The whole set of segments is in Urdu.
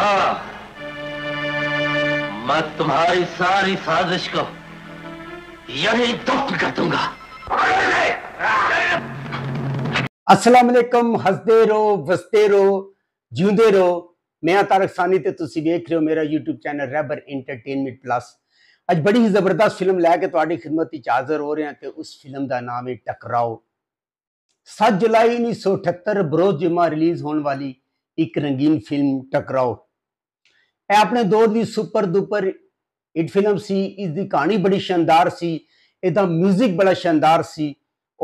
ماں میں تمہاری ساری سازش کو یہی دفت کر دوں گا اسلام علیکم ہزدے رو وستے رو جیوندے رو میں آتارک سانی تے تسی بیک رہے ہو میرا یوٹیوب چینل ریبر انٹرٹینمنٹ پلاس اج بڑی ہی زبردست فلم لے کے تو آڑی خدمتی چاظر ہو رہے ہیں کہ اس فلم دا نامی ٹکراؤ سات جولائی انیس ٹھتر بروز جمعہ ریلیز ہون والی ایک رنگین فلم ٹکراؤ یہ اپنے دور کی سپر دوپرٹ فلم سی اس کی کہانی بڑی شاندار سی کا میوزک بڑا شاندار سی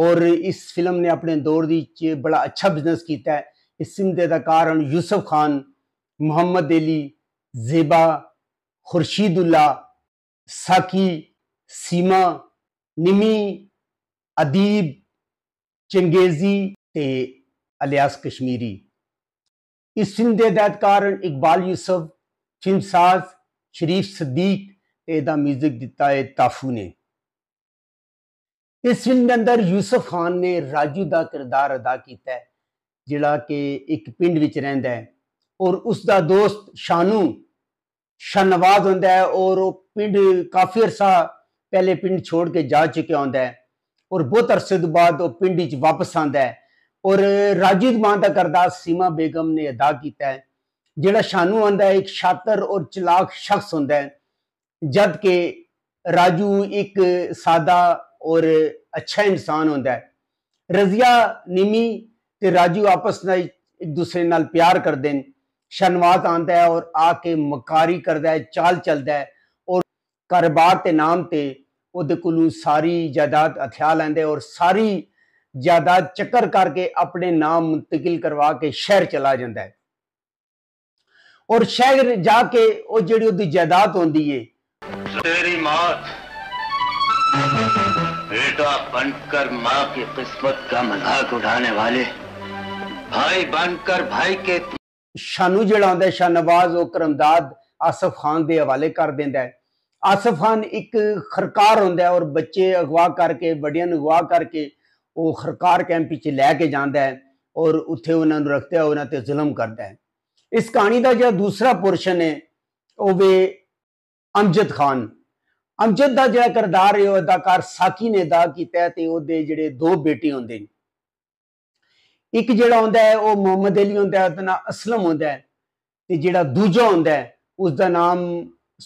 اور اس فلم نے اپنے دور سے بڑا اچھا بزنس کیا اس سم دارن یوسف خان محمد علی زیبا خورشید اللہ ساکی سیما نمی ادیب چنگیزی علیاس کشمیری اس سم دارن اقبال یوسف شم ساز شریف صدیق دیتا ہے تافو نے اس فلم اندر یوسف خان نے راجو دا کردار ادا کیتا ہے جڑا کہ ایک پنڈ وچ رہندا ہے اور اس دا دوست شانو شنواز ہوندا ہے اور وہ پنڈ کافی عرصہ پہلے پنڈ چھوڑ کے جا چکے ہے اور بہت عرصے دو بعد وہ پنڈ وچ واپس آندا ہے اور راجو ماں کا کردار سیما بیگم نے ادا کیتا ہے جڑا شانو آدھا ہے ایک شاتر اور چلاک شخص ہوں جب کہ راجو ایک سادہ اور اچھا انسان ہے رضیہ ہوں تے راجو آپس میں ایک دوسرے نال پیار کر دنواد آتا ہے اور آ کے مکاری کردہ ہے چال چلتا ہے اور کاروبار تے نام تے او دے وہ ساری جائیداد اور ساری جائداد چکر کر کے اپنے نام منتقل کروا کے شہر چلا ہے اور شہر جا کے او جڑی او دی جیداد ہون دیئے تیری موت بیٹا بن کر ماں کی قسمت کا مذاق اڑھانے والے بھائی بن کر بھائی کے شانو جڑا ہوندہ ہے شاہ نواز و کرمداد آصف خان دے حوالے کر دیندہ ہے آصف خان ایک خرکار ہوندہ ہے اور بچے اغوا کر کے بڑیان اغوا کر کے وہ خرکار کیمپ پیچھے لے کے جاندہ ہے اور اتھے انہوں رکھتے ہیں انہوں نے ظلم کردہ ہے اس کہانی کاسرا پورشن ہے وہ وے امجد خان امجد کا کردار ہے ادار ساقی نے ادا کرتا ہے وہ دو بےٹے ہوتے ہیں ایک جڑا ہوتا ہے وہ محمد علی ہوں اسلم ہوتا ہے جا دا ہوتا ہے اس کا نام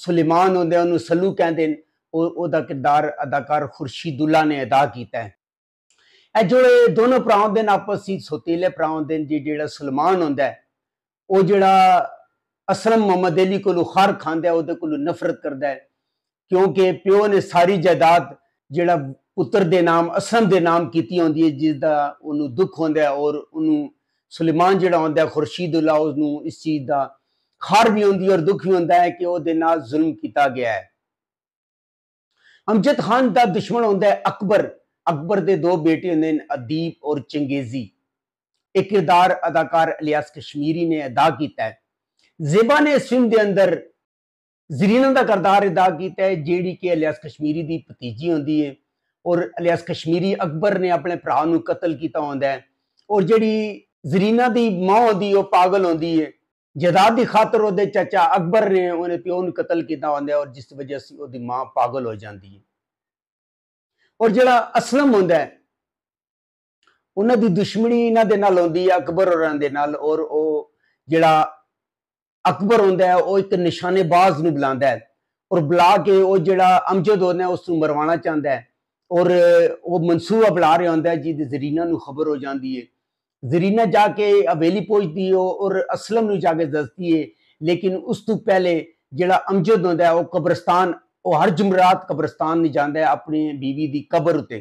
سلیمان ہوتا ہے سلو کہ کردار اداکار خورشید نے ادا کرتا ہے جو دونوں پرا ہو سوتیلے پراؤں ہوا جی سلمان آتا ہے وہ اسلم محمد علی کو خار خاند ہے وہ نفرت کرد ہے کیونکہ پیو نے ساری جہداد جڑا پتر دام اسم دام کی جس کا انہوں دکھ ہوں ہے اور انہوں سلمان جڑا ہوں ہے خرشید اللہ انہوں اس چیز دا خار بھی ہوں آدمی اور دکھ بھی ہوں کہ وہ ظلم کیتا گیا ہے امجد خان دا دشمن ہوں ہے اکبر اکبر دے دو بیٹے ہوتے ہیں ادیب اور چنگیزی ایک کردار اداکار علیاس کشمیری نے ادا کیتا ہے زیبا نے اس فلم دے اندر زرینہ دا کردار ادا کیتا ہے جیڑی کے علیاس کشمیری دی پتیجی ہوندی ہے اور علیاس کشمیری اکبر نے اپنے پرانو قتل کیتا ہوندا ہے اور جیڑی زرینہ دی ماں ہوندی ہے پاگل ہوندی ہے جداد دی خاطر ہو دے چچا اکبر نے انہیں پیو ان قتل کیتا ہوندا ہے اور جس وجہ سے وہ دی ماں پاگل ہو جاندی ہے اور جیڑا اسلم ہوندا ہے انہوں کی دشمنی انہوں نے اکبر اور نشانے باز بلا بلا کے امجد ہوتا ہے اس کو مرونا چاہتا ہے اور جرینا خبر ہو جاتی ہے زرینا جا کے ابیلی پوجتی ہے اور اسلم دستی ہے لیکن اس پہلے جہاں امجد آتا ہے وہ قبرستان وہ ہر جمرات قبرستان میں جانا ہے اپنی بیوی کی قبر اتنے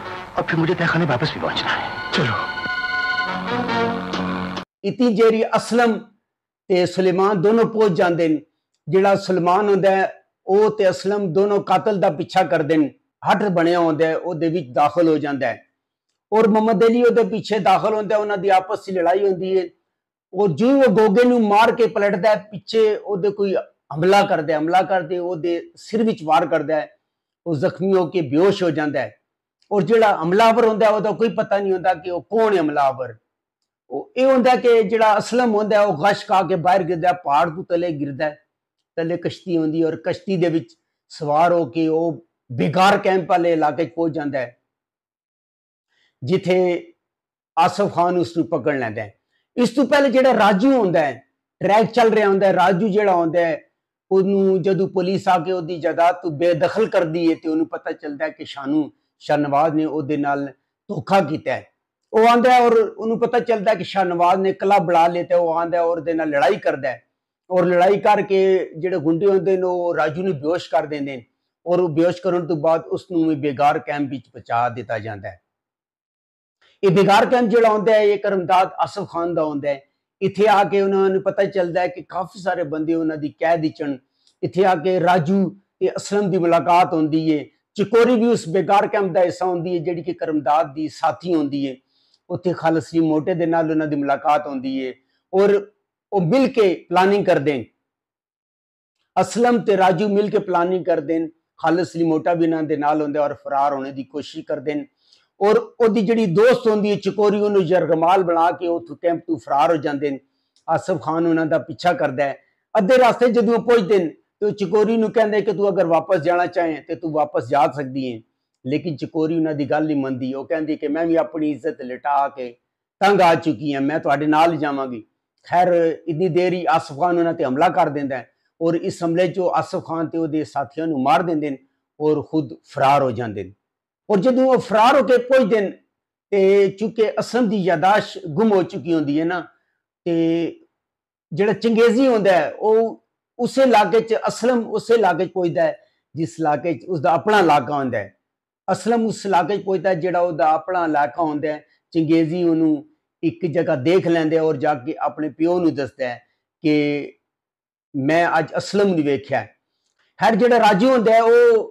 پھر مجھے تہخانے واپس بھی پہنچنا ہے چلو اتی جیری اسلم تے سلیمان دونوں پہنچ جڑا سلمان ہوں پیچھا کرتے ہیں اور محمد علی دے پیچھے دخل ہوتا ہے آپس سے لڑائی ہوں اور جو وہ گوگے نو مار کے پلٹ دے کوئی حملہ کردہ حملہ کر دے او دے سر وار کرد ہے وہ زخمی ہو کے بیوش ہو جاتا ہے اور ہوندہ ہے وہ پتہ نہیں ہوندہ کہ وہ کون ہے کہ جڑا اسلم باہر تلے گردہ ہے تلے کشتی اور کشتی بچ سوار ہو کے بگار کیمپ والے علاقے پہنچ جائے آصف خان اس پکڑ لینا ہے اس تو پہلے جڑا راجو آتا ہے ٹریک چل رہا ہوں راجو ہے آ جوں پولیس آ کے وہی جگہ تو بے دخل کرتی ہے تو پتہ چلتا ہے کہ شانو شاہ نواز نے دنال دکھا کیتا ہے وہ ہے اور پتہ چلتا ہے کہ شاہ نواز نے کلا ہے اور دنال لڑائی کرتا ہے اور لڑائی کر کے نے بیوش کر بیوش کرنے بیچ پچا دیتا جاندہ ہے یہ بےگار کیمپ یہ کرمداد عصف خان دا آنند ہے اتھے آکے انہوں نے پتا چلتا ہے کہ کافی سارے بندے دی کہہ دی چند اتھے آکے راجو یہ دی ملاقات آتی ہے چکوری بھی اس بیگار کیمپ دا ایسا ہوں دیئے جڑی کی کرمداد دی ساتھی ہوں دیئے اتھے خالصی موٹے دینا لنا دی ملاقات ہوں دیئے اور وہ مل کے پلاننگ کر دیں اسلم تے راجو مل کے پلاننگ کر دیں خالص لی موٹا بھی نہ دینا لوں دے اور فرار ہونے دی کوشی کر دیں اور او دی جڑی دوست ہوں دیئے چکوری انہوں جرگمال بنا کے وہ تو کیمپ تو فرار ہو جان دیں آصف خان انہوں دا پچھا کر دیں ادھے راستے جدو پوچھ دیں تو چکوری نو چکورین کہ تو اگر واپس جانا چاہیں تو تو واپس جا سکتی ہیں لیکن چکوری دی گل نہیں منتی وہ کہ میں بھی اپنی عزت لٹا کے تنگ آ چکی ہیں میں نال جا گی خیر اتنی دیر ہی آصف خان تے حملہ کر دینا اور اس حملے جو آصف خان تے دے ساتھیاں نو مار دین اور خود فرار ہو جائیں اور جہ فرار ہو کے پہ چونکہ اسم دی یاداش گم ہو چکی ہوتی ہے نا جڑا چنگیزی آتا ہے وہ اسے علاقے اسلم اسے علاقے پوچھتا ہے جس علاقے اس دا اپنا علاقہ ہوتا ہے اسلم اس علاقے پوچھتا ہے جڑا دا اپنا علاقہ ہوتا ہے چنگیزی ایک جگہ دیکھ لیندے اور جا کے اپنے پیو نستا ہے کہ میں اج اسلم نہیں ویخیا ہے ہر جڑا راجی جاجو ہے وہ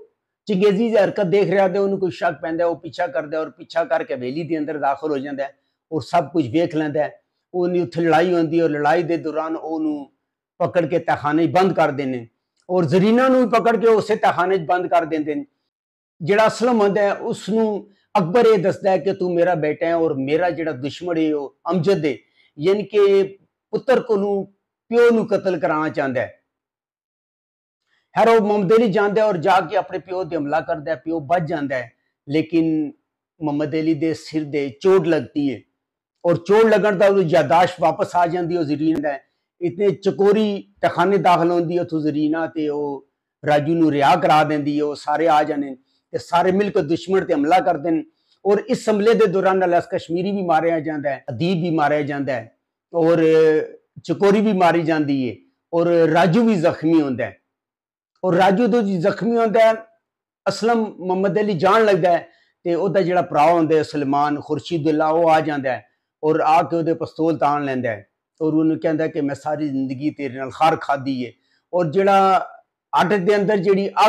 چنگیزی حرکت دیکھ رہا ہے وہ شک ہے وہ پیچھا کرتا ہے اور پیچھا کر کے ویلی دے اندر داخل ہو جاتا ہے اور سب کچھ دیکھ لینا ہے انہیں اتنے لڑائی ہوندی ہے اور لڑائی دے دوران وہ پکڑ کے تہخانے بند کر دینے اور نو پکڑ کے اسے تہخانے بند کر دیں جہاں سلامت ہے اکبر یہ دستا ہے کہ تو میرا بیٹا ہے اور میرا جڑا دشمن ہے یعنی کہ پتر کو نو پیو نو قتل کرانا چاہتا ہے محمد علی ہے اور جا کے اپنے پیو دے دملہ ہے پیو بچ جانا ہے لیکن محمد علی دے سر دے چوٹ لگتی ہے اور چوٹ لگاشت واپس آ جاندی ہے زرین ہے اتنے چکوری تخانے داخل اتھو تے ہے اتو نو ریا کرا دی ہے سارے آ جانے تے سارے مل کر دشمن تے حملہ کر ہیں اور اس حملے دے دوران اللہ کشمیری بھی مارا جاندہ ہے عدیب بھی مارا جاندہ ہے اور چکوری بھی ماری جاندی ہے اور راجو بھی زخمی ہوتا ہے اور راجو جی زخمی ہوتا ہے اسلم محمد علی جان لگتا ہے دا جڑا پرا ہوتا ہے سلمان خرشید اللہ وہ آ جاندہ ہے اور آ کے او دے پستول تان لیندہ ہے اور میں ساری زندگی خار کھا دیے اور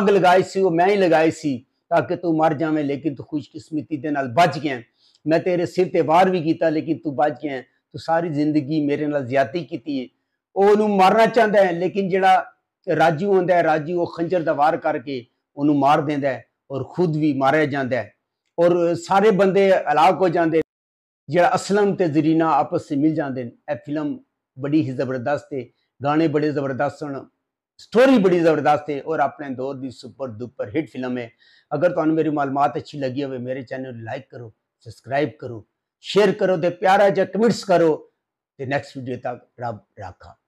لگائے لیکن خوش قسمتی میں سر تہار بھی کیا لیکن تج گیا تو ساری زندگی میرے زیادتی کی انہوں مارنا چاہتا ہے لیکن جہاں راجو آتا ہے وہ خنجر دار کر کے انہوں مار ہے اور خود بھی ماریا ہے اور سارے بندے علاق ہو جاندے جا اسلم زرینہ آپس سے مل اے فلم بڑی ہی زبردست ہے گانے بڑے زبردست ہیں سٹوری بڑی زبردست ہے اور اپنے دور سپر دوپر ہٹ فلم ہے اگر تمہیں میری معلومات اچھی لگی ہوئے میرے چینل لائک کرو سبسکرائب کرو شیئر کرو پیارا جا کمیٹس کرو نیکس ویڈیو تک رب راکھا